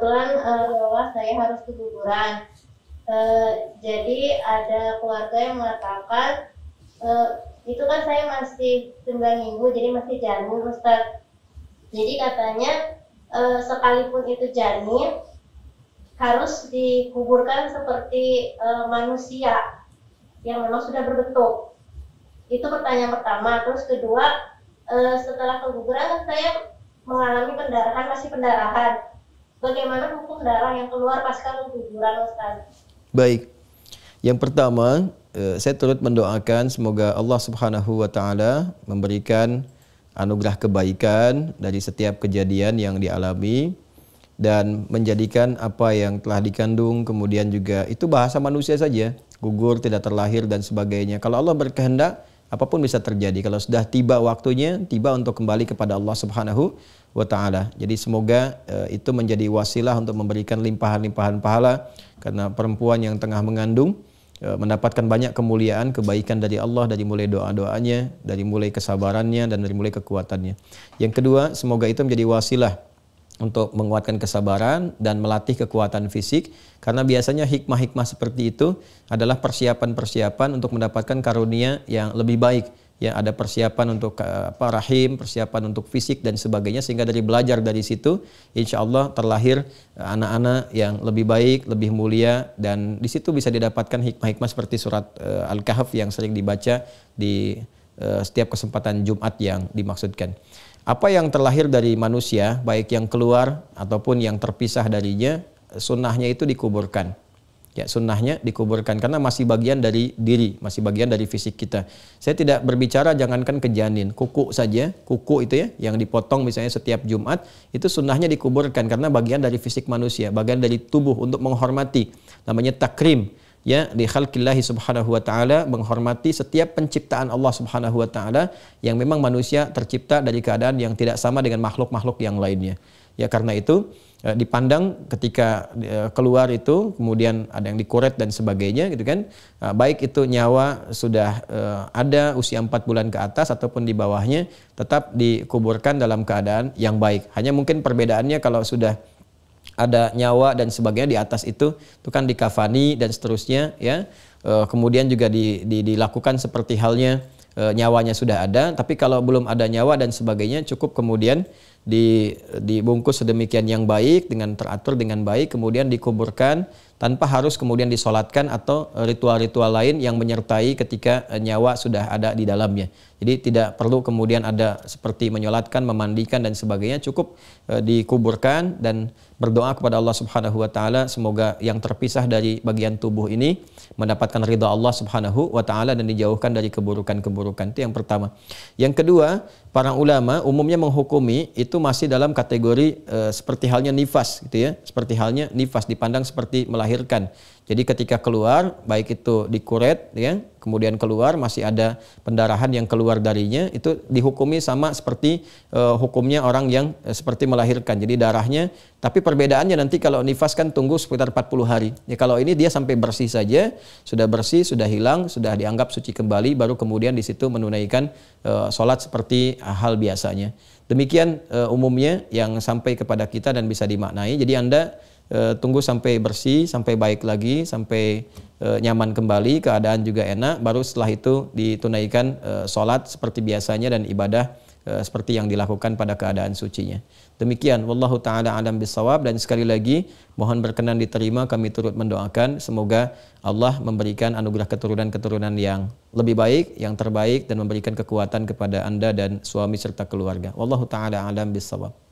kebetulan uh, saya harus keguguran. Uh, jadi ada keluarga yang mengatakan uh, itu kan saya masih 9 minggu jadi masih janin Ustaz. Jadi katanya uh, sekalipun itu janin harus dikuburkan seperti uh, manusia yang memang sudah berbentuk. Itu pertanyaan pertama. Terus kedua, uh, setelah keguguran saya mengalami pendarahan masih pendarahan bagaimana hukum darah yang keluar pasca keguguran kan Ustaz? Baik. Yang pertama, eh, saya turut mendoakan semoga Allah Subhanahu wa taala memberikan anugerah kebaikan dari setiap kejadian yang dialami dan menjadikan apa yang telah dikandung kemudian juga itu bahasa manusia saja gugur tidak terlahir dan sebagainya kalau Allah berkehendak apapun bisa terjadi kalau sudah tiba waktunya tiba untuk kembali kepada Allah Subhanahu wa taala. Jadi semoga e, itu menjadi wasilah untuk memberikan limpahan-limpahan pahala karena perempuan yang tengah mengandung e, mendapatkan banyak kemuliaan, kebaikan dari Allah dari mulai doa-doanya, dari mulai kesabarannya dan dari mulai kekuatannya. Yang kedua, semoga itu menjadi wasilah untuk menguatkan kesabaran dan melatih kekuatan fisik karena biasanya hikmah-hikmah seperti itu adalah persiapan-persiapan untuk mendapatkan karunia yang lebih baik ya ada persiapan untuk eh, apa rahim, persiapan untuk fisik dan sebagainya sehingga dari belajar dari situ insya Allah terlahir eh, anak-anak yang lebih baik, lebih mulia dan di situ bisa didapatkan hikmah-hikmah seperti surat uh, Al-Kahf yang sering dibaca di uh, setiap kesempatan Jumat yang dimaksudkan apa yang terlahir dari manusia, baik yang keluar ataupun yang terpisah darinya, sunnahnya itu dikuburkan. Ya, sunnahnya dikuburkan karena masih bagian dari diri, masih bagian dari fisik kita. Saya tidak berbicara jangankan ke janin, kuku saja, kuku itu ya yang dipotong misalnya setiap Jumat, itu sunnahnya dikuburkan karena bagian dari fisik manusia, bagian dari tubuh untuk menghormati. Namanya takrim ya di khalqillahi subhanahu wa taala menghormati setiap penciptaan Allah subhanahu wa taala yang memang manusia tercipta dari keadaan yang tidak sama dengan makhluk-makhluk yang lainnya ya karena itu eh, dipandang ketika eh, keluar itu kemudian ada yang dikuret dan sebagainya gitu kan eh, baik itu nyawa sudah ada usia 4 bulan ke atas ataupun di bawahnya tetap dikuburkan dalam keadaan yang baik hanya mungkin perbedaannya kalau sudah ada nyawa dan sebagainya di atas itu itu kan dikafani dan seterusnya ya e, kemudian juga di, di, dilakukan seperti halnya e, nyawanya sudah ada tapi kalau belum ada nyawa dan sebagainya cukup kemudian di, dibungkus sedemikian yang baik dengan teratur dengan baik kemudian dikuburkan tanpa harus kemudian disolatkan atau e, ritual-ritual lain yang menyertai ketika e, nyawa sudah ada di dalamnya. Jadi tidak perlu kemudian ada seperti menyolatkan, memandikan dan sebagainya, cukup e, dikuburkan dan berdoa kepada Allah Subhanahu wa taala semoga yang terpisah dari bagian tubuh ini mendapatkan ridha Allah Subhanahu wa taala dan dijauhkan dari keburukan-keburukan. Itu yang pertama. Yang kedua, para ulama umumnya menghukumi itu masih dalam kategori e, seperti halnya nifas gitu ya, seperti halnya nifas dipandang seperti melahirkan melahirkan. Jadi ketika keluar, baik itu dikuret, ya, kemudian keluar masih ada pendarahan yang keluar darinya, itu dihukumi sama seperti uh, hukumnya orang yang uh, seperti melahirkan. Jadi darahnya, tapi perbedaannya nanti kalau nifas kan tunggu sekitar 40 hari. Ya kalau ini dia sampai bersih saja, sudah bersih, sudah hilang, sudah dianggap suci kembali, baru kemudian di situ menunaikan uh, sholat seperti hal biasanya. Demikian umumnya yang sampai kepada kita dan bisa dimaknai. Jadi anda Eh, tunggu sampai bersih, sampai baik lagi, sampai e, nyaman kembali, keadaan juga enak, baru setelah itu ditunaikan e, sholat seperti biasanya dan ibadah e, seperti yang dilakukan pada keadaan sucinya. Demikian, Wallahu ta'ala alam bisawab dan sekali lagi mohon berkenan diterima kami turut mendoakan semoga Allah memberikan anugerah keturunan-keturunan yang lebih baik, yang terbaik dan memberikan kekuatan kepada Anda dan suami serta keluarga. Wallahu ta'ala alam bisawab.